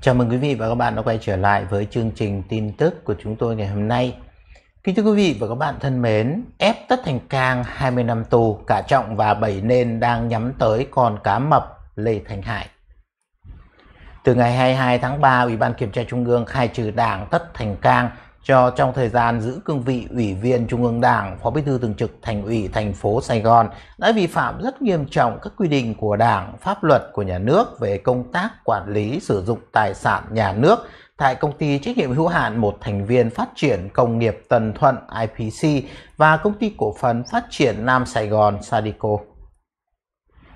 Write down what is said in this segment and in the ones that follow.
Chào mừng quý vị và các bạn đã quay trở lại với chương trình tin tức của chúng tôi ngày hôm nay. Kính thưa quý vị và các bạn thân mến, ép Tất Thành Cang 20 năm tù, cả Trọng và Bảy Nên đang nhắm tới con cá mập Lê Thành Hải. Từ ngày 22 tháng 3, Ủy ban Kiểm tra Trung ương khai trừ Đảng Tất Thành Cang cho trong thời gian giữ cương vị Ủy viên Trung ương Đảng, Phó Bí thư Thường trực Thành ủy thành phố Sài Gòn đã vi phạm rất nghiêm trọng các quy định của Đảng, pháp luật của nhà nước về công tác quản lý sử dụng tài sản nhà nước tại công ty trách nhiệm hữu hạn một thành viên phát triển công nghiệp Tân Thuận IPC và công ty cổ phần phát triển Nam Sài Gòn Sadico.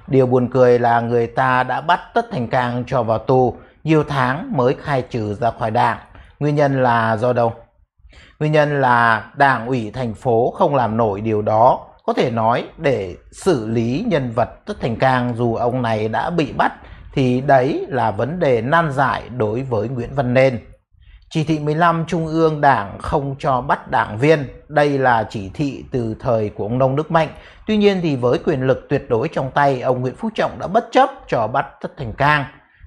Điều buồn cười là người ta đã bắt Tất Thành Cang cho vào tù nhiều tháng mới khai trừ ra khỏi đảng. Nguyên nhân là do đâu? Nguyên nhân là Đảng ủy thành phố không làm nổi điều đó. Có thể nói để xử lý nhân vật Tất Thành Cang dù ông này đã bị bắt thì đấy là vấn đề nan giải đối với Nguyễn Văn Nên. Chỉ thị 15 Trung ương Đảng không cho bắt đảng viên, đây là chỉ thị từ thời của ông Nông Đức Mạnh. Tuy nhiên thì với quyền lực tuyệt đối trong tay, ông Nguyễn Phú Trọng đã bất chấp cho bắt Tất Thành Cang.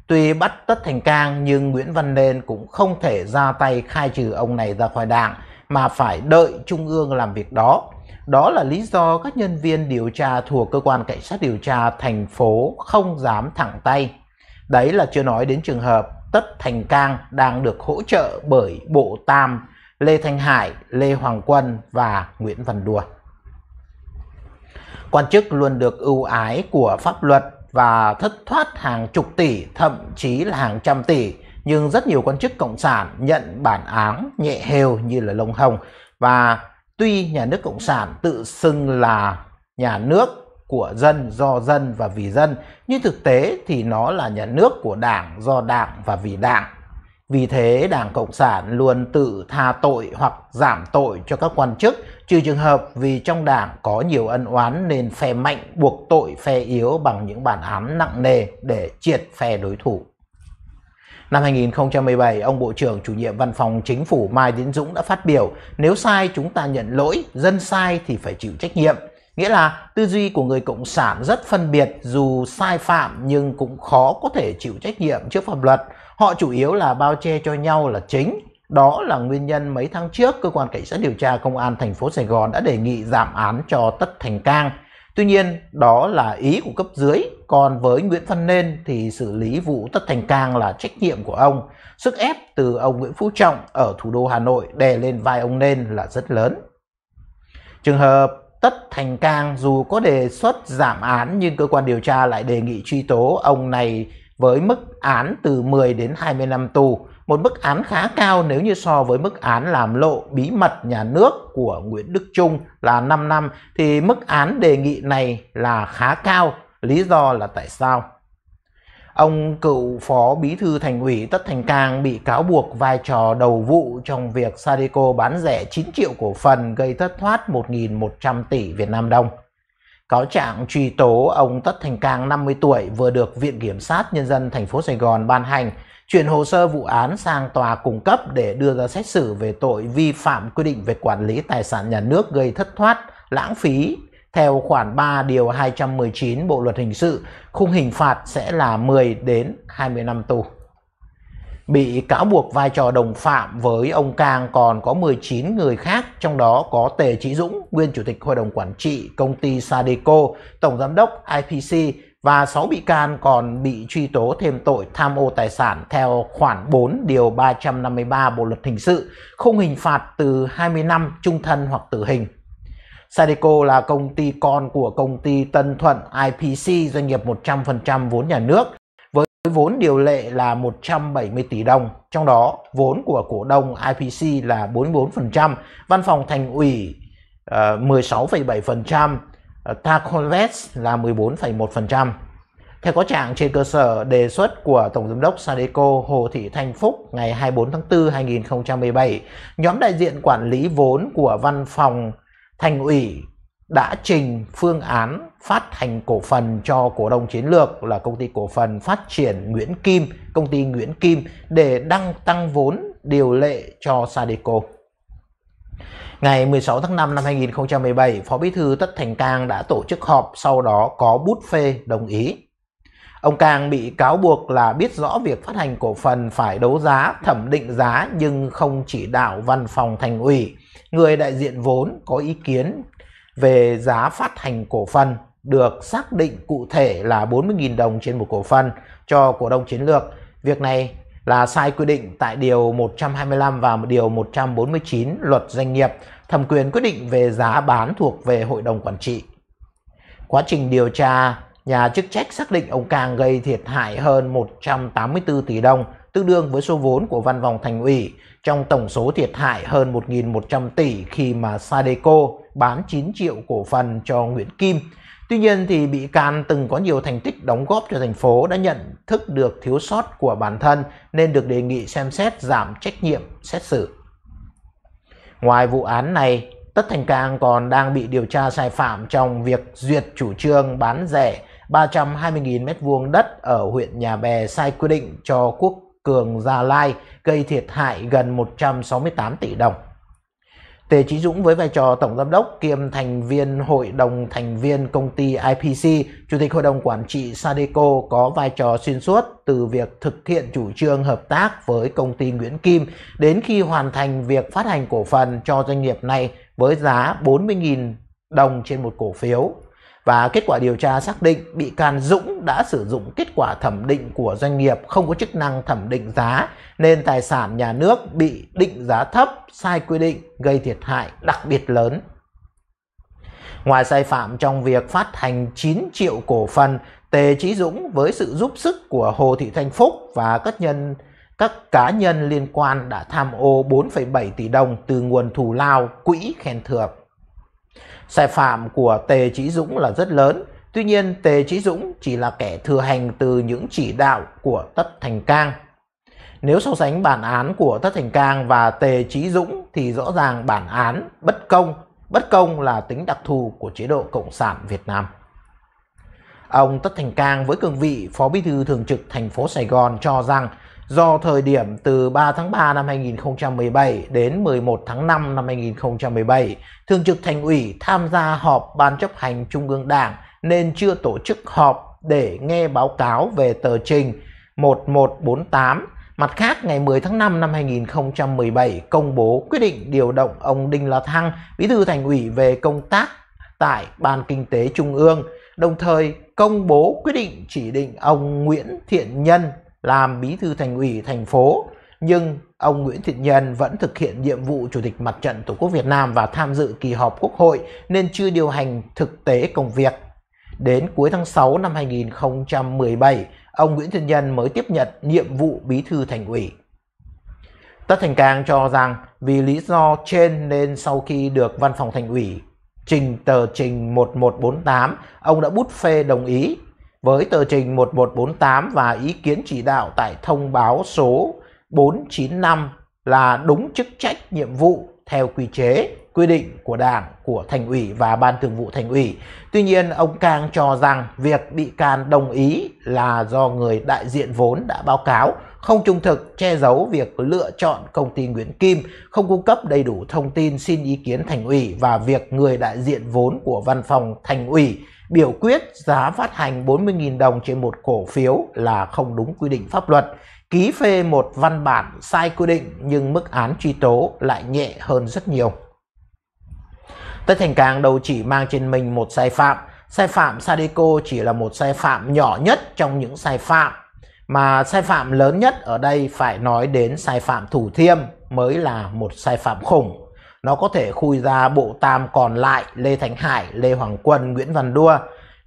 Tuy bắt tất thành cang nhưng Nguyễn Văn Nên cũng không thể ra tay khai trừ ông này ra khỏi đảng mà phải đợi Trung ương làm việc đó. Đó là lý do các nhân viên điều tra thuộc cơ quan cảnh sát điều tra thành phố không dám thẳng tay. Đấy là chưa nói đến trường hợp Tất Thành Cang đang được hỗ trợ bởi Bộ Tam, Lê Thanh Hải, Lê Hoàng Quân và Nguyễn Văn Đùa. Quan chức luôn được ưu ái của pháp luật và thất thoát hàng chục tỷ, thậm chí là hàng trăm tỷ. Nhưng rất nhiều quan chức Cộng sản nhận bản án nhẹ hều như là lông hồng. Và tuy nhà nước Cộng sản tự xưng là nhà nước của dân, do dân và vì dân, nhưng thực tế thì nó là nhà nước của đảng, do đảng và vì đảng. Vì thế, Đảng Cộng sản luôn tự tha tội hoặc giảm tội cho các quan chức, trừ trường hợp vì trong đảng có nhiều ân oán nên phe mạnh buộc tội phe yếu bằng những bản án nặng nề để triệt phe đối thủ. Năm 2017, ông Bộ trưởng chủ nhiệm Văn phòng Chính phủ Mai Tiến Dũng đã phát biểu nếu sai chúng ta nhận lỗi, dân sai thì phải chịu trách nhiệm. Nghĩa là tư duy của người Cộng sản rất phân biệt dù sai phạm nhưng cũng khó có thể chịu trách nhiệm trước pháp luật Họ chủ yếu là bao che cho nhau là chính. Đó là nguyên nhân mấy tháng trước cơ quan cảnh sát điều tra công an thành phố Sài Gòn đã đề nghị giảm án cho Tất Thành Cang. Tuy nhiên, đó là ý của cấp dưới, còn với Nguyễn Văn Nên thì xử lý vụ Tất Thành Cang là trách nhiệm của ông. Sức ép từ ông Nguyễn Phú Trọng ở thủ đô Hà Nội đè lên vai ông Nên là rất lớn. Trường hợp Tất Thành Cang dù có đề xuất giảm án nhưng cơ quan điều tra lại đề nghị truy tố ông này với mức án từ 10 đến 20 năm tù, một mức án khá cao nếu như so với mức án làm lộ bí mật nhà nước của Nguyễn Đức Trung là 5 năm thì mức án đề nghị này là khá cao. Lý do là tại sao? Ông cựu phó bí thư thành ủy Tất Thành Cang bị cáo buộc vai trò đầu vụ trong việc Sadeco bán rẻ 9 triệu cổ phần gây thất thoát 1.100 tỷ Việt Nam đồng. Cáo trạng truy tố ông Tất Thành Cang 50 tuổi vừa được Viện Kiểm sát Nhân dân thành phố Sài Gòn ban hành, chuyển hồ sơ vụ án sang tòa cung cấp để đưa ra xét xử về tội vi phạm quy định về quản lý tài sản nhà nước gây thất thoát, lãng phí theo khoản 3 điều 219 Bộ luật hình sự, khung hình phạt sẽ là 10 đến 20 năm tù bị cáo buộc vai trò đồng phạm với ông Cang còn có 19 người khác, trong đó có Tề Chí Dũng, nguyên chủ tịch hội đồng quản trị công ty Sadeco, tổng giám đốc IPC và 6 bị can còn bị truy tố thêm tội tham ô tài sản theo khoản 4 điều 353 Bộ luật hình sự, không hình phạt từ 20 năm trung thân hoặc tử hình. Sadeco là công ty con của công ty Tân Thuận IPC, doanh nghiệp 100% vốn nhà nước vốn điều lệ là 170 tỷ đồng, trong đó vốn của cổ đông IPC là 44%, văn phòng thành ủy uh, 16,7%, uh, Taconvest là 14,1%. Theo có trạng trên cơ sở đề xuất của Tổng Giám đốc Sadeco Hồ Thị Thanh Phúc ngày 24 tháng 4 2017, nhóm đại diện quản lý vốn của văn phòng thành ủy đã trình phương án phát hành cổ phần cho cổ đông chiến lược là công ty cổ phần phát triển Nguyễn Kim, công ty Nguyễn Kim để đăng tăng vốn điều lệ cho Sadeco. Ngày 16 tháng 5 năm 2017, Phó Bí thư Tất Thành Cang đã tổ chức họp sau đó có bút phê đồng ý. Ông Cang bị cáo buộc là biết rõ việc phát hành cổ phần phải đấu giá, thẩm định giá nhưng không chỉ đạo văn phòng thành ủy, người đại diện vốn có ý kiến về giá phát hành cổ phần được xác định cụ thể là 40.000 đồng trên một cổ phần cho cổ đông chiến lược. Việc này là sai quy định tại Điều 125 và Điều 149 Luật Doanh nghiệp, thẩm quyền quyết định về giá bán thuộc về Hội đồng Quản trị. Quá trình điều tra, nhà chức trách xác định ông Càng gây thiệt hại hơn 184 tỷ đồng, tương đương với số vốn của văn phòng thành ủy trong tổng số thiệt hại hơn 1.100 tỷ khi mà Sadeco bán 9 triệu cổ phần cho Nguyễn Kim. Tuy nhiên thì bị can từng có nhiều thành tích đóng góp cho thành phố đã nhận thức được thiếu sót của bản thân nên được đề nghị xem xét giảm trách nhiệm xét xử. Ngoài vụ án này, Tất Thành Cang còn đang bị điều tra sai phạm trong việc duyệt chủ trương bán rẻ 320.000 m2 đất ở huyện Nhà Bè sai quy định cho Quốc Cường Gia Lai gây thiệt hại gần 168 tỷ đồng. Tề Chí Dũng với vai trò tổng giám đốc kiêm thành viên hội đồng thành viên công ty IPC, chủ tịch hội đồng quản trị Sadeco có vai trò xuyên suốt từ việc thực hiện chủ trương hợp tác với công ty Nguyễn Kim đến khi hoàn thành việc phát hành cổ phần cho doanh nghiệp này với giá 40.000 đồng trên một cổ phiếu. Và kết quả điều tra xác định bị can Dũng đã sử dụng kết quả thẩm định của doanh nghiệp không có chức năng thẩm định giá nên tài sản nhà nước bị định giá thấp, sai quy định gây thiệt hại đặc biệt lớn. Ngoài sai phạm trong việc phát hành 9 triệu cổ phần, Tề Chí Dũng với sự giúp sức của Hồ Thị Thanh Phúc và các nhân các cá nhân liên quan đã tham ô 4,7 tỷ đồng từ nguồn thù lao quỹ khen thưởng. Sai phạm của Tề Chí Dũng là rất lớn, tuy nhiên Tề Chí Dũng chỉ là kẻ thừa hành từ những chỉ đạo của Tất Thành Cang. Nếu so sánh bản án của Tất Thành Cang và Tề Chí Dũng thì rõ ràng bản án bất công, bất công là tính đặc thù của chế độ Cộng sản Việt Nam. Ông Tất Thành Cang với cương vị Phó Bí thư Thường trực thành phố Sài Gòn cho rằng do thời điểm từ 3 tháng 3 năm 2017 đến 11 tháng 5 năm 2017, Thường trực Thành ủy tham gia họp Ban chấp hành Trung ương Đảng nên chưa tổ chức họp để nghe báo cáo về tờ trình 1148. Mặt khác, ngày 10 tháng 5 năm 2017 công bố quyết định điều động ông Đinh La Thăng, Bí thư Thành ủy về công tác tại Ban Kinh tế Trung ương, đồng thời công bố quyết định chỉ định ông Nguyễn Thiện Nhân làm bí thư thành ủy thành phố nhưng ông Nguyễn Thiện Nhân vẫn thực hiện nhiệm vụ Chủ tịch Mặt trận Tổ quốc Việt Nam và tham dự kỳ họp Quốc hội nên chưa điều hành thực tế công việc. Đến cuối tháng 6 năm 2017, ông Nguyễn Thiện Nhân mới tiếp nhận nhiệm vụ bí thư thành ủy. Tất Thành Cang cho rằng vì lý do trên nên sau khi được văn phòng thành ủy trình tờ trình 1148, ông đã bút phê đồng ý với tờ trình 1148 và ý kiến chỉ đạo tại thông báo số 495 là đúng chức trách nhiệm vụ theo quy chế quy định của Đảng, của Thành ủy và Ban Thường vụ Thành ủy. Tuy nhiên, ông Cang cho rằng việc bị can đồng ý là do người đại diện vốn đã báo cáo không trung thực, che giấu việc lựa chọn công ty Nguyễn Kim, không cung cấp đầy đủ thông tin xin ý kiến Thành ủy và việc người đại diện vốn của Văn phòng Thành ủy biểu quyết giá phát hành 40.000 đồng trên một cổ phiếu là không đúng quy định pháp luật, ký phê một văn bản sai quy định nhưng mức án truy tố lại nhẹ hơn rất nhiều. Tất Thành Cang đầu chỉ mang trên mình một sai phạm, sai phạm Sadeco chỉ là một sai phạm nhỏ nhất trong những sai phạm, mà sai phạm lớn nhất ở đây phải nói đến sai phạm Thủ Thiêm mới là một sai phạm khủng. Nó có thể khui ra bộ tam còn lại Lê Thánh Hải, Lê Hoàng Quân, Nguyễn Văn Đua.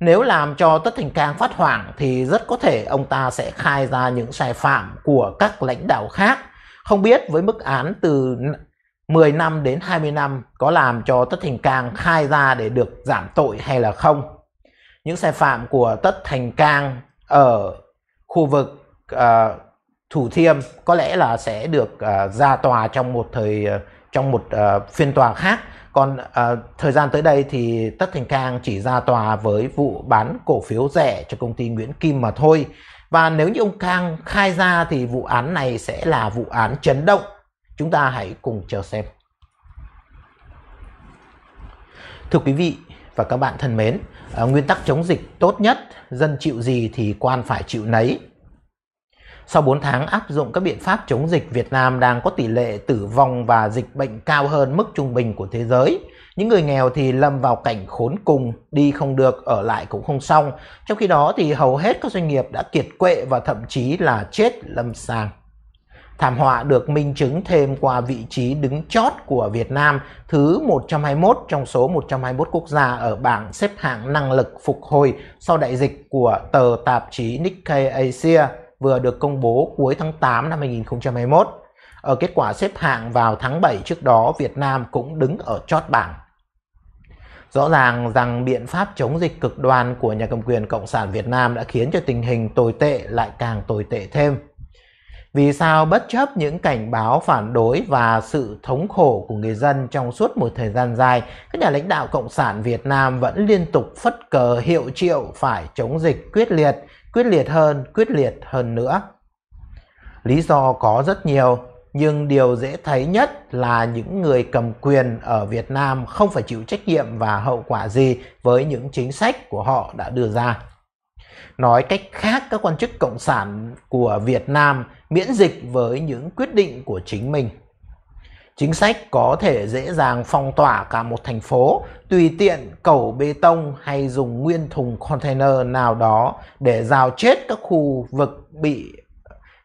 Nếu làm cho Tất Thành Cang phát hoảng thì rất có thể ông ta sẽ khai ra những sai phạm của các lãnh đạo khác. Không biết với mức án từ 10 năm đến 20 năm có làm cho Tất Thành Cang khai ra để được giảm tội hay là không. Những sai phạm của Tất Thành Cang ở khu vực uh, Thủ Thiêm có lẽ là sẽ được uh, ra tòa trong một thời uh, trong một uh, phiên tòa khác. Còn uh, thời gian tới đây thì Tất Thành Cang chỉ ra tòa với vụ bán cổ phiếu rẻ cho công ty Nguyễn Kim mà thôi. Và nếu như ông Cang khai ra thì vụ án này sẽ là vụ án chấn động. Chúng ta hãy cùng chờ xem. Thưa quý vị và các bạn thân mến, uh, nguyên tắc chống dịch tốt nhất, dân chịu gì thì quan phải chịu nấy. Sau 4 tháng áp dụng các biện pháp chống dịch, Việt Nam đang có tỷ lệ tử vong và dịch bệnh cao hơn mức trung bình của thế giới. Những người nghèo thì lâm vào cảnh khốn cùng, đi không được, ở lại cũng không xong. Trong khi đó thì hầu hết các doanh nghiệp đã kiệt quệ và thậm chí là chết lâm sàng. Thảm họa được minh chứng thêm qua vị trí đứng chót của Việt Nam thứ 121 trong số 121 quốc gia ở bảng xếp hạng năng lực phục hồi sau đại dịch của tờ tạp chí Nikkei Asia vừa được công bố cuối tháng 8 năm 2021. Ở kết quả xếp hạng vào tháng 7 trước đó, Việt Nam cũng đứng ở chót bảng. Rõ ràng rằng biện pháp chống dịch cực đoan của nhà cầm quyền Cộng sản Việt Nam đã khiến cho tình hình tồi tệ lại càng tồi tệ thêm. Vì sao bất chấp những cảnh báo phản đối và sự thống khổ của người dân trong suốt một thời gian dài, các nhà lãnh đạo Cộng sản Việt Nam vẫn liên tục phất cờ hiệu triệu phải chống dịch quyết liệt, quyết liệt hơn, quyết liệt hơn nữa. Lý do có rất nhiều, nhưng điều dễ thấy nhất là những người cầm quyền ở Việt Nam không phải chịu trách nhiệm và hậu quả gì với những chính sách của họ đã đưa ra. Nói cách khác, các quan chức cộng sản của Việt Nam miễn dịch với những quyết định của chính mình. Chính sách có thể dễ dàng phong tỏa cả một thành phố, tùy tiện cầu bê tông hay dùng nguyên thùng container nào đó để rào chết các khu vực bị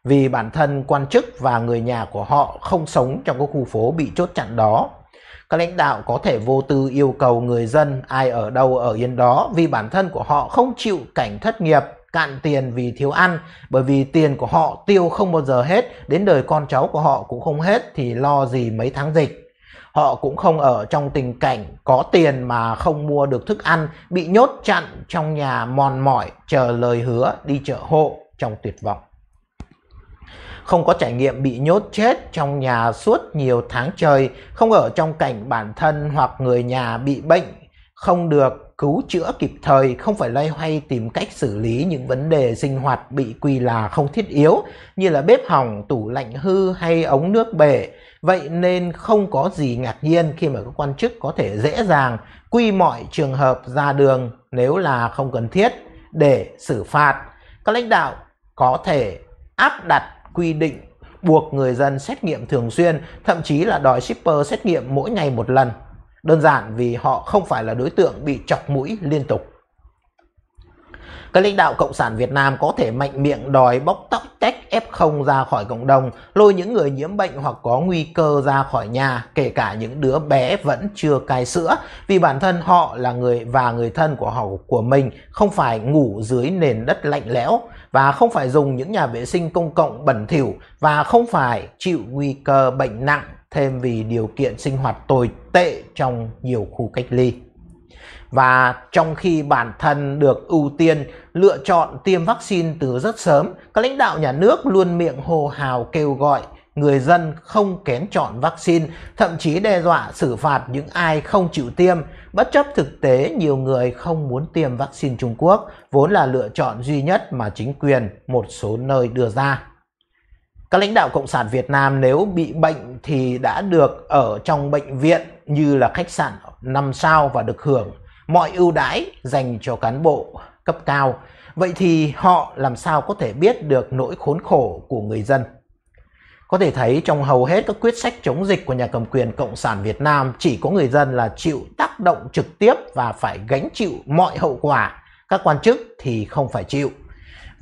vì bản thân quan chức và người nhà của họ không sống trong các khu phố bị chốt chặn đó. Các lãnh đạo có thể vô tư yêu cầu người dân ai ở đâu ở yên đó vì bản thân của họ không chịu cảnh thất nghiệp cạn tiền vì thiếu ăn bởi vì tiền của họ tiêu không bao giờ hết đến đời con cháu của họ cũng không hết thì lo gì mấy tháng dịch họ cũng không ở trong tình cảnh có tiền mà không mua được thức ăn bị nhốt chặn trong nhà mòn mỏi chờ lời hứa đi chợ hộ trong tuyệt vọng không có trải nghiệm bị nhốt chết trong nhà suốt nhiều tháng trời không ở trong cảnh bản thân hoặc người nhà bị bệnh không được cứu chữa kịp thời không phải loay hoay tìm cách xử lý những vấn đề sinh hoạt bị quy là không thiết yếu như là bếp hỏng, tủ lạnh hư hay ống nước bể. Vậy nên không có gì ngạc nhiên khi mà các quan chức có thể dễ dàng quy mọi trường hợp ra đường nếu là không cần thiết để xử phạt. Các lãnh đạo có thể áp đặt quy định buộc người dân xét nghiệm thường xuyên, thậm chí là đòi shipper xét nghiệm mỗi ngày một lần Đơn giản vì họ không phải là đối tượng bị chọc mũi liên tục. Các lãnh đạo Cộng sản Việt Nam có thể mạnh miệng đòi bóc tóc tách F0 ra khỏi cộng đồng, lôi những người nhiễm bệnh hoặc có nguy cơ ra khỏi nhà, kể cả những đứa bé vẫn chưa cai sữa, vì bản thân họ là người và người thân của họ của mình không phải ngủ dưới nền đất lạnh lẽo và không phải dùng những nhà vệ sinh công cộng bẩn thỉu và không phải chịu nguy cơ bệnh nặng thêm vì điều kiện sinh hoạt tồi tệ trong nhiều khu cách ly. Và trong khi bản thân được ưu tiên lựa chọn tiêm vaccine từ rất sớm, các lãnh đạo nhà nước luôn miệng hồ hào kêu gọi người dân không kén chọn vaccine, thậm chí đe dọa xử phạt những ai không chịu tiêm, bất chấp thực tế nhiều người không muốn tiêm vaccine Trung Quốc, vốn là lựa chọn duy nhất mà chính quyền một số nơi đưa ra. Các lãnh đạo Cộng sản Việt Nam nếu bị bệnh thì đã được ở trong bệnh viện như là khách sạn năm sao và được hưởng mọi ưu đãi dành cho cán bộ cấp cao. Vậy thì họ làm sao có thể biết được nỗi khốn khổ của người dân? Có thể thấy trong hầu hết các quyết sách chống dịch của nhà cầm quyền Cộng sản Việt Nam chỉ có người dân là chịu tác động trực tiếp và phải gánh chịu mọi hậu quả. Các quan chức thì không phải chịu.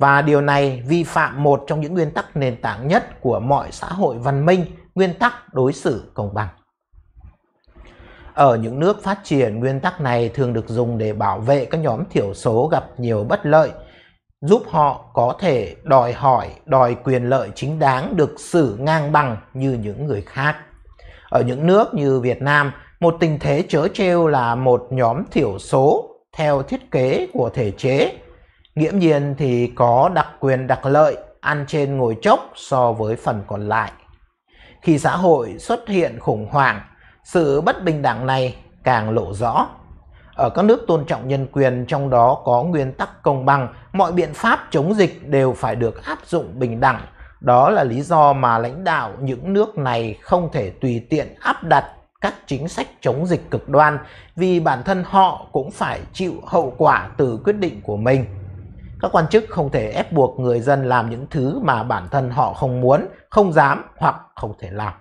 Và điều này vi phạm một trong những nguyên tắc nền tảng nhất của mọi xã hội văn minh, nguyên tắc đối xử công bằng. Ở những nước phát triển, nguyên tắc này thường được dùng để bảo vệ các nhóm thiểu số gặp nhiều bất lợi, giúp họ có thể đòi hỏi, đòi quyền lợi chính đáng được xử ngang bằng như những người khác. Ở những nước như Việt Nam, một tình thế chớ trêu là một nhóm thiểu số theo thiết kế của thể chế Nghiễm nhiên thì có đặc quyền đặc lợi ăn trên ngồi chốc so với phần còn lại. Khi xã hội xuất hiện khủng hoảng, sự bất bình đẳng này càng lộ rõ. Ở các nước tôn trọng nhân quyền trong đó có nguyên tắc công bằng, mọi biện pháp chống dịch đều phải được áp dụng bình đẳng. Đó là lý do mà lãnh đạo những nước này không thể tùy tiện áp đặt các chính sách chống dịch cực đoan vì bản thân họ cũng phải chịu hậu quả từ quyết định của mình. Các quan chức không thể ép buộc người dân làm những thứ mà bản thân họ không muốn, không dám hoặc không thể làm.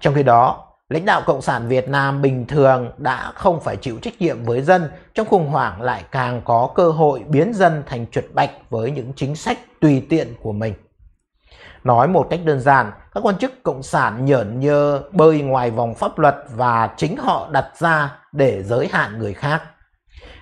Trong khi đó, lãnh đạo Cộng sản Việt Nam bình thường đã không phải chịu trách nhiệm với dân, trong khủng hoảng lại càng có cơ hội biến dân thành chuột bạch với những chính sách tùy tiện của mình. Nói một cách đơn giản, các quan chức cộng sản nhởn nhơ bơi ngoài vòng pháp luật và chính họ đặt ra để giới hạn người khác.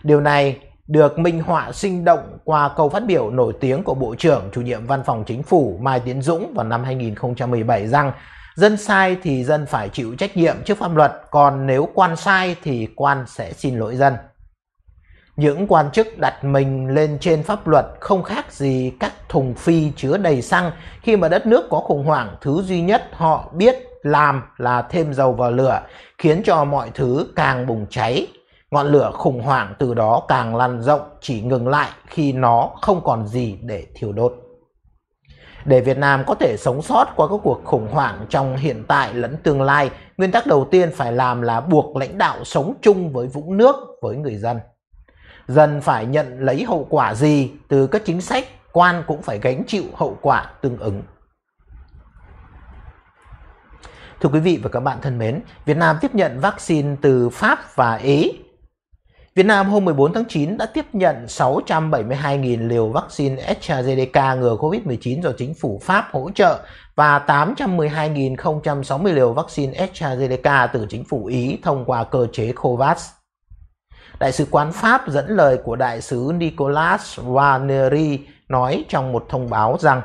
Điều này được minh họa sinh động qua câu phát biểu nổi tiếng của Bộ trưởng Chủ nhiệm Văn phòng Chính phủ Mai Tiến Dũng vào năm 2017 rằng dân sai thì dân phải chịu trách nhiệm trước pháp luật, còn nếu quan sai thì quan sẽ xin lỗi dân. Những quan chức đặt mình lên trên pháp luật không khác gì các thùng phi chứa đầy xăng khi mà đất nước có khủng hoảng, thứ duy nhất họ biết làm là thêm dầu vào lửa, khiến cho mọi thứ càng bùng cháy Ngọn lửa khủng hoảng từ đó càng lan rộng chỉ ngừng lại khi nó không còn gì để thiêu đốt. Để Việt Nam có thể sống sót qua các cuộc khủng hoảng trong hiện tại lẫn tương lai, nguyên tắc đầu tiên phải làm là buộc lãnh đạo sống chung với vũng nước, với người dân. Dân phải nhận lấy hậu quả gì từ các chính sách, quan cũng phải gánh chịu hậu quả tương ứng. Thưa quý vị và các bạn thân mến, Việt Nam tiếp nhận vaccine từ Pháp và Ý Việt Nam hôm 14 tháng 9 đã tiếp nhận 672.000 liều vaccine AstraZeneca ngừa COVID-19 do chính phủ Pháp hỗ trợ và 812.060 liều vaccine AstraZeneca từ chính phủ Ý thông qua cơ chế COVAX. Đại sứ quán Pháp dẫn lời của đại sứ Nicolas Warneri nói trong một thông báo rằng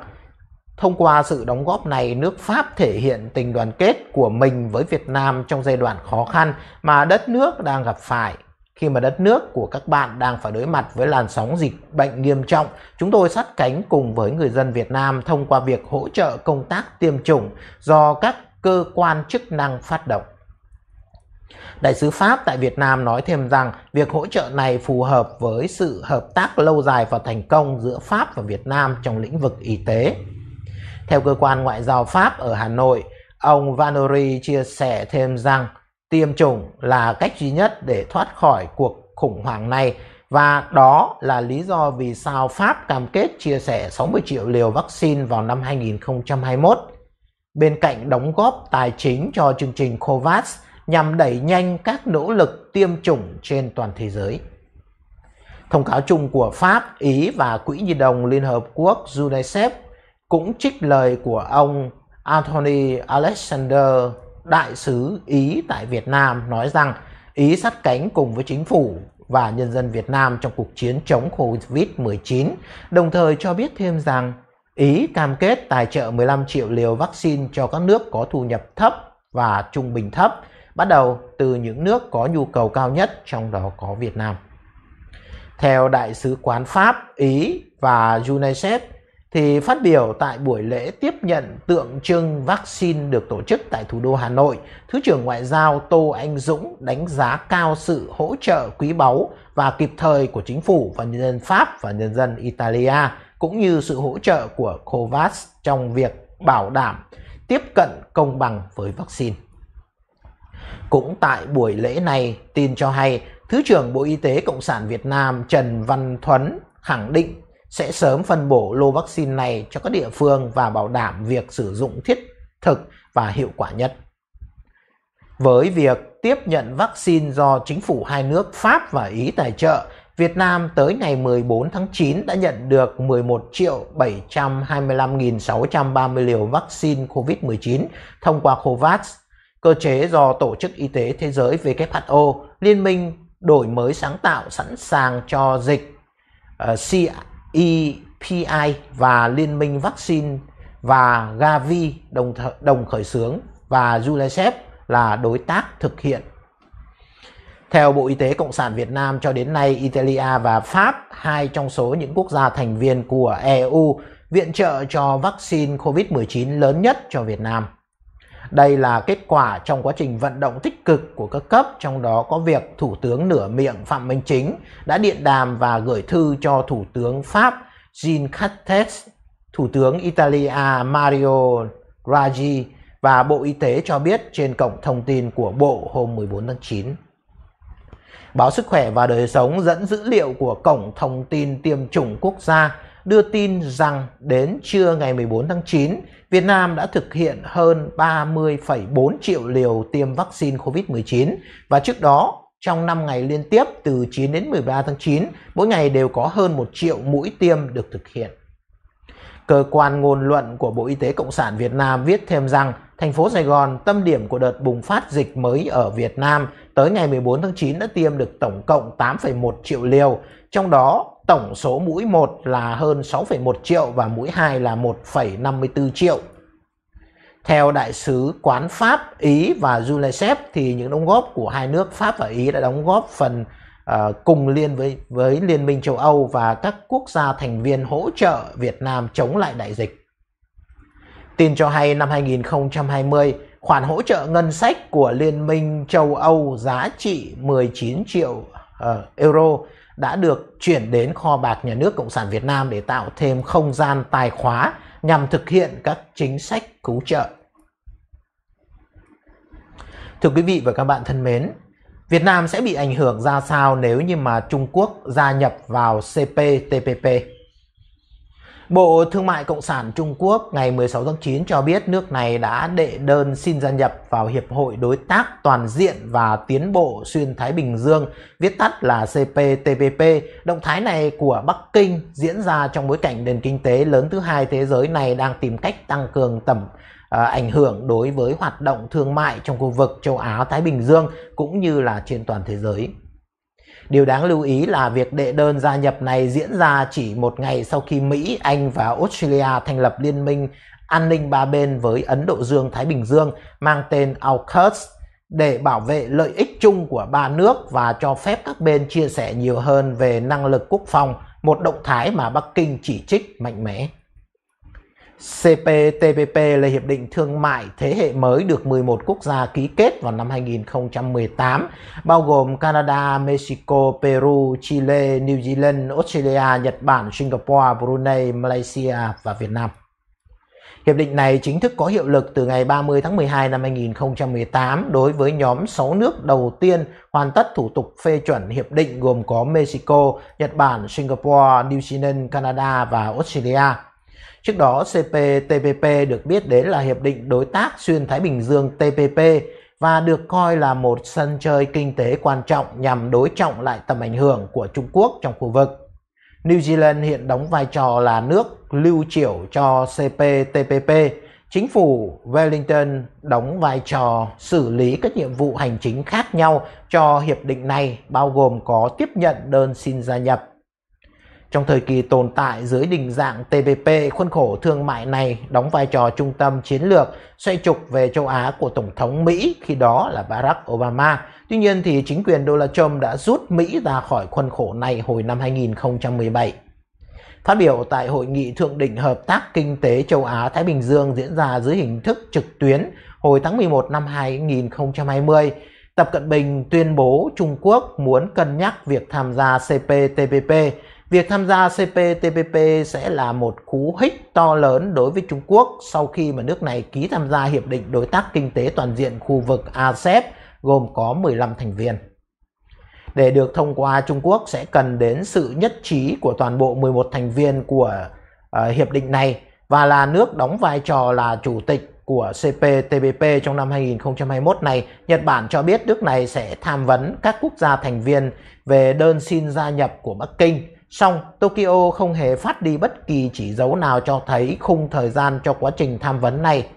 Thông qua sự đóng góp này, nước Pháp thể hiện tình đoàn kết của mình với Việt Nam trong giai đoạn khó khăn mà đất nước đang gặp phải khi mà đất nước của các bạn đang phải đối mặt với làn sóng dịch bệnh nghiêm trọng, chúng tôi sát cánh cùng với người dân Việt Nam thông qua việc hỗ trợ công tác tiêm chủng do các cơ quan chức năng phát động. Đại sứ Pháp tại Việt Nam nói thêm rằng việc hỗ trợ này phù hợp với sự hợp tác lâu dài và thành công giữa Pháp và Việt Nam trong lĩnh vực y tế. Theo cơ quan ngoại giao Pháp ở Hà Nội, ông Vanori chia sẻ thêm rằng tiêm chủng là cách duy nhất để thoát khỏi cuộc khủng hoảng này và đó là lý do vì sao Pháp cam kết chia sẻ 60 triệu liều vaccine vào năm 2021. Bên cạnh đóng góp tài chính cho chương trình COVAX nhằm đẩy nhanh các nỗ lực tiêm chủng trên toàn thế giới. Thông cáo chung của Pháp, Ý và Quỹ Nhi đồng Liên Hợp Quốc UNICEF cũng trích lời của ông Anthony Alexander đại sứ Ý tại Việt Nam nói rằng Ý sát cánh cùng với chính phủ và nhân dân Việt Nam trong cuộc chiến chống COVID-19, đồng thời cho biết thêm rằng Ý cam kết tài trợ 15 triệu liều vaccine cho các nước có thu nhập thấp và trung bình thấp, bắt đầu từ những nước có nhu cầu cao nhất, trong đó có Việt Nam. Theo Đại sứ quán Pháp, Ý và UNICEF, thì phát biểu tại buổi lễ tiếp nhận tượng trưng vaccine được tổ chức tại thủ đô Hà Nội, Thứ trưởng Ngoại giao Tô Anh Dũng đánh giá cao sự hỗ trợ quý báu và kịp thời của chính phủ và nhân dân Pháp và nhân dân Italia, cũng như sự hỗ trợ của COVAX trong việc bảo đảm tiếp cận công bằng với vaccine. Cũng tại buổi lễ này, tin cho hay, Thứ trưởng Bộ Y tế Cộng sản Việt Nam Trần Văn Thuấn khẳng định sẽ sớm phân bổ lô vaccine này cho các địa phương và bảo đảm việc sử dụng thiết thực và hiệu quả nhất. Với việc tiếp nhận vaccine do chính phủ hai nước Pháp và Ý tài trợ, Việt Nam tới ngày 14 tháng 9 đã nhận được 11 triệu 725.630 liều vaccine COVID-19 thông qua COVAX, cơ chế do Tổ chức Y tế Thế giới WHO, Liên minh Đổi mới sáng tạo sẵn sàng cho dịch uh, EPI và Liên minh Vaccine và Gavi đồng, th đồng khởi xướng và UNICEF là đối tác thực hiện. Theo Bộ Y tế Cộng sản Việt Nam cho đến nay, Italia và Pháp, hai trong số những quốc gia thành viên của EU, viện trợ cho vaccine COVID-19 lớn nhất cho Việt Nam. Đây là kết quả trong quá trình vận động tích cực của các cấp, trong đó có việc Thủ tướng nửa miệng Phạm Minh Chính đã điện đàm và gửi thư cho Thủ tướng Pháp Jean Castex, Thủ tướng Italia Mario Draghi và Bộ Y tế cho biết trên cổng thông tin của Bộ hôm 14 tháng 9. Báo Sức khỏe và Đời sống dẫn dữ liệu của Cổng Thông tin Tiêm chủng Quốc gia đưa tin rằng đến trưa ngày 14 tháng 9, Việt Nam đã thực hiện hơn 30,4 triệu liều tiêm vaccine COVID-19 và trước đó trong 5 ngày liên tiếp từ 9 đến 13 tháng 9, mỗi ngày đều có hơn 1 triệu mũi tiêm được thực hiện. Cơ quan ngôn luận của Bộ Y tế Cộng sản Việt Nam viết thêm rằng thành phố Sài Gòn, tâm điểm của đợt bùng phát dịch mới ở Việt Nam, tới ngày 14 tháng 9 đã tiêm được tổng cộng 8,1 triệu liều, trong đó Tổng số mũi 1 là hơn 6,1 triệu và mũi 2 là 1,54 triệu. Theo đại sứ quán Pháp, Ý và UNICEF thì những đóng góp của hai nước Pháp và Ý đã đóng góp phần uh, cùng liên với với Liên minh châu Âu và các quốc gia thành viên hỗ trợ Việt Nam chống lại đại dịch. Tin cho hay năm 2020, khoản hỗ trợ ngân sách của Liên minh châu Âu giá trị 19 triệu uh, euro đã được chuyển đến kho bạc nhà nước Cộng sản Việt Nam để tạo thêm không gian tài khóa nhằm thực hiện các chính sách cứu trợ. Thưa quý vị và các bạn thân mến, Việt Nam sẽ bị ảnh hưởng ra sao nếu như mà Trung Quốc gia nhập vào CPTPP? Bộ Thương mại Cộng sản Trung Quốc ngày 16 tháng 9 cho biết nước này đã đệ đơn xin gia nhập vào Hiệp hội Đối tác Toàn diện và Tiến bộ Xuyên Thái Bình Dương, viết tắt là CPTPP. Động thái này của Bắc Kinh diễn ra trong bối cảnh nền kinh tế lớn thứ hai thế giới này đang tìm cách tăng cường tầm À, ảnh hưởng đối với hoạt động thương mại trong khu vực châu Á Thái Bình Dương cũng như là trên toàn thế giới. Điều đáng lưu ý là việc đệ đơn gia nhập này diễn ra chỉ một ngày sau khi Mỹ, Anh và Australia thành lập liên minh an ninh ba bên với Ấn Độ Dương-Thái Bình Dương mang tên AUKUS để bảo vệ lợi ích chung của ba nước và cho phép các bên chia sẻ nhiều hơn về năng lực quốc phòng, một động thái mà Bắc Kinh chỉ trích mạnh mẽ. CPTPP là hiệp định thương mại thế hệ mới được 11 quốc gia ký kết vào năm 2018, bao gồm Canada, Mexico, Peru, Chile, New Zealand, Australia, Nhật Bản, Singapore, Brunei, Malaysia và Việt Nam. Hiệp định này chính thức có hiệu lực từ ngày 30 tháng 12 năm 2018 đối với nhóm 6 nước đầu tiên hoàn tất thủ tục phê chuẩn hiệp định gồm có Mexico, Nhật Bản, Singapore, New Zealand, Canada và Australia. Trước đó, CPTPP được biết đến là Hiệp định Đối tác Xuyên Thái Bình Dương TPP và được coi là một sân chơi kinh tế quan trọng nhằm đối trọng lại tầm ảnh hưởng của Trung Quốc trong khu vực. New Zealand hiện đóng vai trò là nước lưu triểu cho CPTPP. Chính phủ Wellington đóng vai trò xử lý các nhiệm vụ hành chính khác nhau cho hiệp định này bao gồm có tiếp nhận đơn xin gia nhập trong thời kỳ tồn tại dưới định dạng TPP, khuôn khổ thương mại này đóng vai trò trung tâm chiến lược xoay trục về châu Á của Tổng thống Mỹ, khi đó là Barack Obama. Tuy nhiên thì chính quyền Donald Trump đã rút Mỹ ra khỏi khuôn khổ này hồi năm 2017. Phát biểu tại hội nghị thượng đỉnh hợp tác kinh tế châu Á Thái Bình Dương diễn ra dưới hình thức trực tuyến hồi tháng 11 năm 2020, Tập Cận Bình tuyên bố Trung Quốc muốn cân nhắc việc tham gia CPTPP Việc tham gia CPTPP sẽ là một cú hích to lớn đối với Trung Quốc sau khi mà nước này ký tham gia Hiệp định Đối tác Kinh tế Toàn diện khu vực ASEP gồm có 15 thành viên. Để được thông qua, Trung Quốc sẽ cần đến sự nhất trí của toàn bộ 11 thành viên của uh, hiệp định này và là nước đóng vai trò là chủ tịch của CPTPP trong năm 2021 này, Nhật Bản cho biết nước này sẽ tham vấn các quốc gia thành viên về đơn xin gia nhập của Bắc Kinh Song, Tokyo không hề phát đi bất kỳ chỉ dấu nào cho thấy khung thời gian cho quá trình tham vấn này.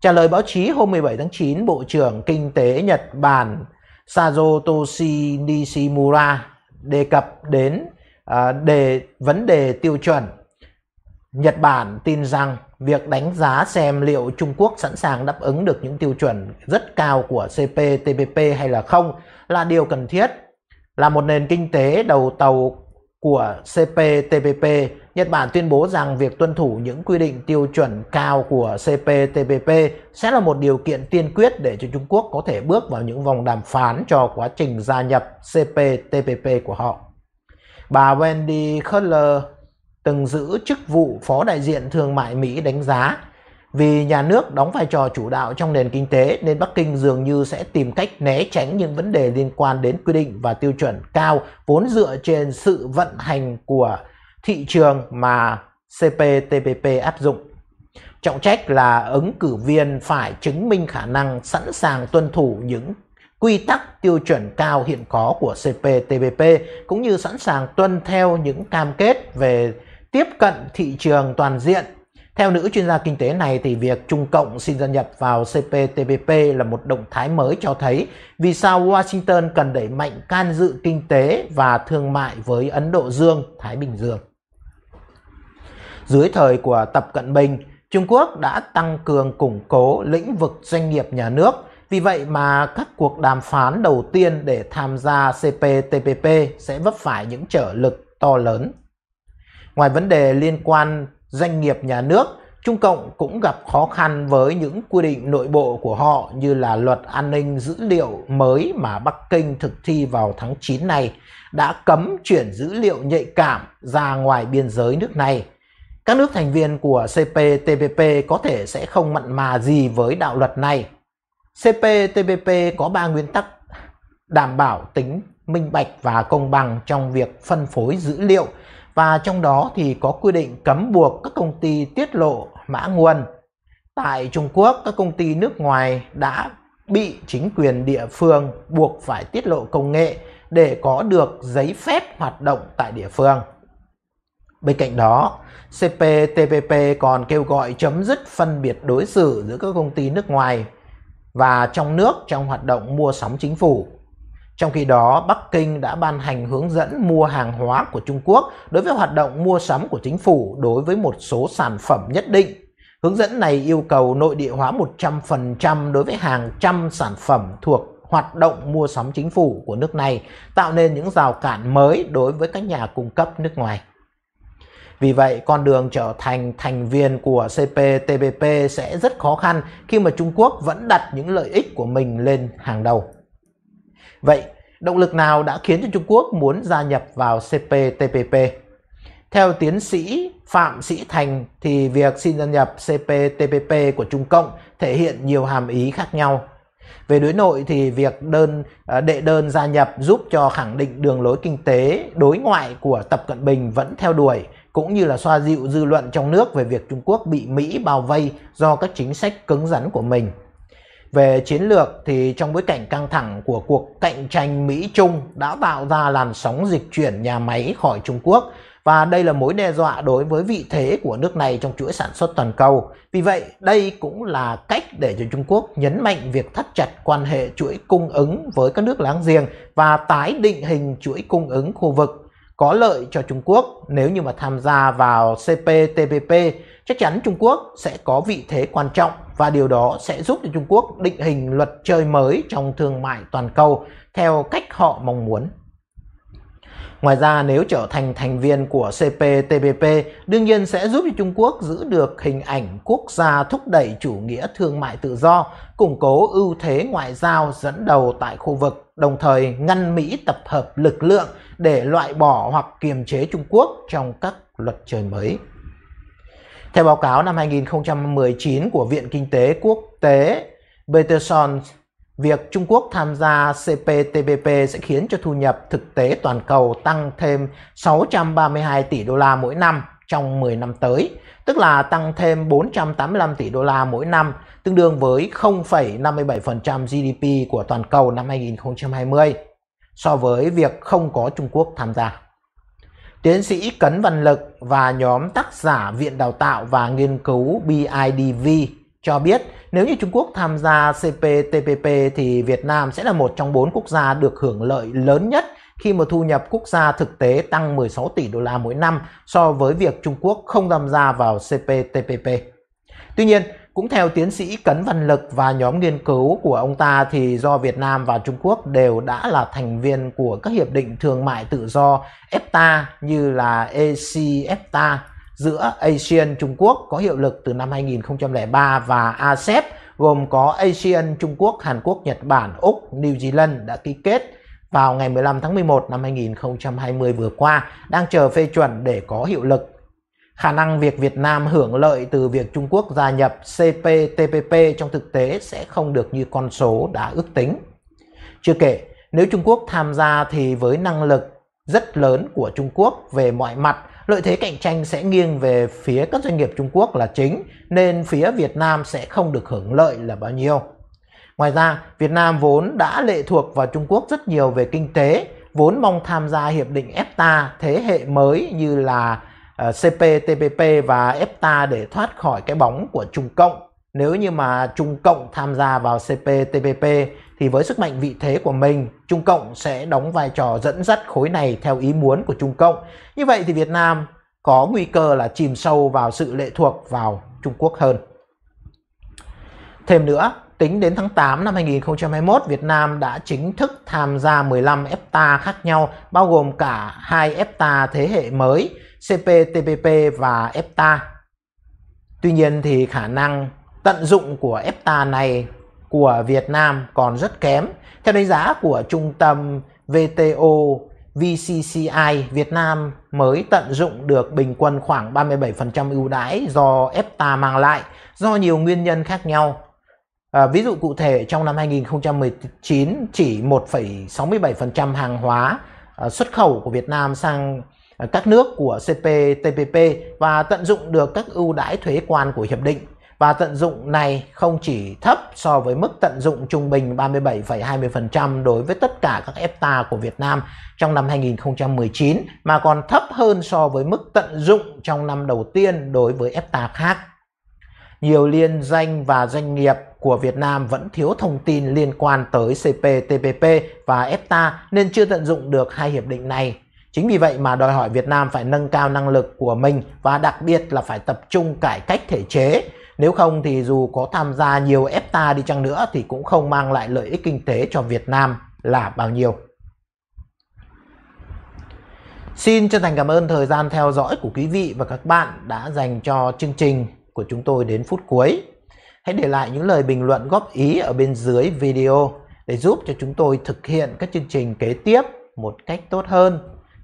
Trả lời báo chí hôm 17 tháng 9, Bộ trưởng Kinh tế Nhật Bản Sazotoshi Nishimura đề cập đến à, đề vấn đề tiêu chuẩn. Nhật Bản tin rằng việc đánh giá xem liệu Trung Quốc sẵn sàng đáp ứng được những tiêu chuẩn rất cao của CPTPP hay là không là điều cần thiết. Là một nền kinh tế đầu tàu của CPTPP, Nhật Bản tuyên bố rằng việc tuân thủ những quy định tiêu chuẩn cao của CPTPP sẽ là một điều kiện tiên quyết để cho Trung Quốc có thể bước vào những vòng đàm phán cho quá trình gia nhập CPTPP của họ. Bà Wendy Cutler từng giữ chức vụ Phó đại diện Thương mại Mỹ đánh giá vì nhà nước đóng vai trò chủ đạo trong nền kinh tế nên Bắc Kinh dường như sẽ tìm cách né tránh những vấn đề liên quan đến quy định và tiêu chuẩn cao vốn dựa trên sự vận hành của thị trường mà CPTPP áp dụng. Trọng trách là ứng cử viên phải chứng minh khả năng sẵn sàng tuân thủ những quy tắc tiêu chuẩn cao hiện có của CPTPP cũng như sẵn sàng tuân theo những cam kết về tiếp cận thị trường toàn diện theo nữ chuyên gia kinh tế này thì việc Trung Cộng xin gia nhập vào CPTPP là một động thái mới cho thấy vì sao Washington cần đẩy mạnh can dự kinh tế và thương mại với Ấn Độ Dương, Thái Bình Dương. Dưới thời của Tập Cận Bình, Trung Quốc đã tăng cường củng cố lĩnh vực doanh nghiệp nhà nước. Vì vậy mà các cuộc đàm phán đầu tiên để tham gia CPTPP sẽ vấp phải những trở lực to lớn. Ngoài vấn đề liên quan Doanh nghiệp nhà nước Trung Cộng cũng gặp khó khăn với những quy định nội bộ của họ như là luật an ninh dữ liệu mới mà Bắc Kinh thực thi vào tháng 9 này đã cấm chuyển dữ liệu nhạy cảm ra ngoài biên giới nước này. Các nước thành viên của CPTPP có thể sẽ không mặn mà gì với đạo luật này. CPTPP có 3 nguyên tắc đảm bảo tính minh bạch và công bằng trong việc phân phối dữ liệu và trong đó thì có quy định cấm buộc các công ty tiết lộ mã nguồn. Tại Trung Quốc, các công ty nước ngoài đã bị chính quyền địa phương buộc phải tiết lộ công nghệ để có được giấy phép hoạt động tại địa phương. Bên cạnh đó, CPTPP còn kêu gọi chấm dứt phân biệt đối xử giữa các công ty nước ngoài và trong nước trong hoạt động mua sắm chính phủ trong khi đó, Bắc Kinh đã ban hành hướng dẫn mua hàng hóa của Trung Quốc đối với hoạt động mua sắm của chính phủ đối với một số sản phẩm nhất định. Hướng dẫn này yêu cầu nội địa hóa 100% đối với hàng trăm sản phẩm thuộc hoạt động mua sắm chính phủ của nước này, tạo nên những rào cản mới đối với các nhà cung cấp nước ngoài. Vì vậy, con đường trở thành thành viên của CPTPP sẽ rất khó khăn khi mà Trung Quốc vẫn đặt những lợi ích của mình lên hàng đầu. Vậy, động lực nào đã khiến cho Trung Quốc muốn gia nhập vào CPTPP? Theo tiến sĩ Phạm Sĩ Thành thì việc xin gia nhập CPTPP của Trung Cộng thể hiện nhiều hàm ý khác nhau. Về đối nội thì việc đơn à, đệ đơn gia nhập giúp cho khẳng định đường lối kinh tế đối ngoại của Tập Cận Bình vẫn theo đuổi cũng như là xoa dịu dư luận trong nước về việc Trung Quốc bị Mỹ bao vây do các chính sách cứng rắn của mình. Về chiến lược thì trong bối cảnh căng thẳng của cuộc cạnh tranh Mỹ-Trung đã tạo ra làn sóng dịch chuyển nhà máy khỏi Trung Quốc và đây là mối đe dọa đối với vị thế của nước này trong chuỗi sản xuất toàn cầu. Vì vậy, đây cũng là cách để cho Trung Quốc nhấn mạnh việc thắt chặt quan hệ chuỗi cung ứng với các nước láng giềng và tái định hình chuỗi cung ứng khu vực có lợi cho Trung Quốc nếu như mà tham gia vào CPTPP chắc chắn Trung Quốc sẽ có vị thế quan trọng và điều đó sẽ giúp cho Trung Quốc định hình luật chơi mới trong thương mại toàn cầu theo cách họ mong muốn. Ngoài ra nếu trở thành thành viên của CPTPP đương nhiên sẽ giúp cho Trung Quốc giữ được hình ảnh quốc gia thúc đẩy chủ nghĩa thương mại tự do, củng cố ưu thế ngoại giao dẫn đầu tại khu vực đồng thời ngăn Mỹ tập hợp lực lượng để loại bỏ hoặc kiềm chế Trung Quốc trong các luật trời mới. Theo báo cáo năm 2019 của Viện Kinh tế Quốc tế Peterson, việc Trung Quốc tham gia CPTPP sẽ khiến cho thu nhập thực tế toàn cầu tăng thêm 632 tỷ đô la mỗi năm trong 10 năm tới, tức là tăng thêm 485 tỷ đô la mỗi năm tương đương với 0,57% GDP của toàn cầu năm 2020 so với việc không có Trung Quốc tham gia. Tiến sĩ Cấn Văn Lực và nhóm tác giả Viện Đào tạo và Nghiên cứu BIDV cho biết nếu như Trung Quốc tham gia CPTPP thì Việt Nam sẽ là một trong bốn quốc gia được hưởng lợi lớn nhất khi mà thu nhập quốc gia thực tế tăng 16 tỷ đô la mỗi năm so với việc Trung Quốc không tham gia vào CPTPP. Tuy nhiên, cũng theo tiến sĩ Cấn Văn Lực và nhóm nghiên cứu của ông ta thì do Việt Nam và Trung Quốc đều đã là thành viên của các hiệp định thương mại tự do EFTA như là ACFTA e giữa ASEAN Trung Quốc có hiệu lực từ năm 2003 và ASEP gồm có ASEAN Trung Quốc, Hàn Quốc, Nhật Bản, Úc, New Zealand đã ký kết vào ngày 15 tháng 11 năm 2020 vừa qua đang chờ phê chuẩn để có hiệu lực khả năng việc Việt Nam hưởng lợi từ việc Trung Quốc gia nhập CPTPP trong thực tế sẽ không được như con số đã ước tính. Chưa kể, nếu Trung Quốc tham gia thì với năng lực rất lớn của Trung Quốc về mọi mặt, lợi thế cạnh tranh sẽ nghiêng về phía các doanh nghiệp Trung Quốc là chính, nên phía Việt Nam sẽ không được hưởng lợi là bao nhiêu. Ngoài ra, Việt Nam vốn đã lệ thuộc vào Trung Quốc rất nhiều về kinh tế, vốn mong tham gia hiệp định FTA thế hệ mới như là CPTPP ờ, và EFTA để thoát khỏi cái bóng của Trung Cộng. Nếu như mà Trung Cộng tham gia vào CPTPP thì với sức mạnh vị thế của mình, Trung Cộng sẽ đóng vai trò dẫn dắt khối này theo ý muốn của Trung Cộng. Như vậy thì Việt Nam có nguy cơ là chìm sâu vào sự lệ thuộc vào Trung Quốc hơn. Thêm nữa, tính đến tháng 8 năm 2021, Việt Nam đã chính thức tham gia 15 EFTA khác nhau, bao gồm cả hai EFTA thế hệ mới CPTPP và EFTA. Tuy nhiên thì khả năng tận dụng của EFTA này của Việt Nam còn rất kém. Theo đánh giá của Trung tâm VTO VCCI Việt Nam mới tận dụng được bình quân khoảng 37% ưu đãi do EFTA mang lại do nhiều nguyên nhân khác nhau. À, ví dụ cụ thể trong năm 2019 chỉ 1,67% hàng hóa à, xuất khẩu của Việt Nam sang các nước của CPTPP và tận dụng được các ưu đãi thuế quan của hiệp định và tận dụng này không chỉ thấp so với mức tận dụng trung bình 37,20% đối với tất cả các FTA của Việt Nam trong năm 2019 mà còn thấp hơn so với mức tận dụng trong năm đầu tiên đối với FTA khác. Nhiều liên danh và doanh nghiệp của Việt Nam vẫn thiếu thông tin liên quan tới CPTPP và FTA nên chưa tận dụng được hai hiệp định này Chính vì vậy mà đòi hỏi Việt Nam phải nâng cao năng lực của mình và đặc biệt là phải tập trung cải cách thể chế. Nếu không thì dù có tham gia nhiều EFTA đi chăng nữa thì cũng không mang lại lợi ích kinh tế cho Việt Nam là bao nhiêu. Xin chân thành cảm ơn thời gian theo dõi của quý vị và các bạn đã dành cho chương trình của chúng tôi đến phút cuối. Hãy để lại những lời bình luận góp ý ở bên dưới video để giúp cho chúng tôi thực hiện các chương trình kế tiếp một cách tốt hơn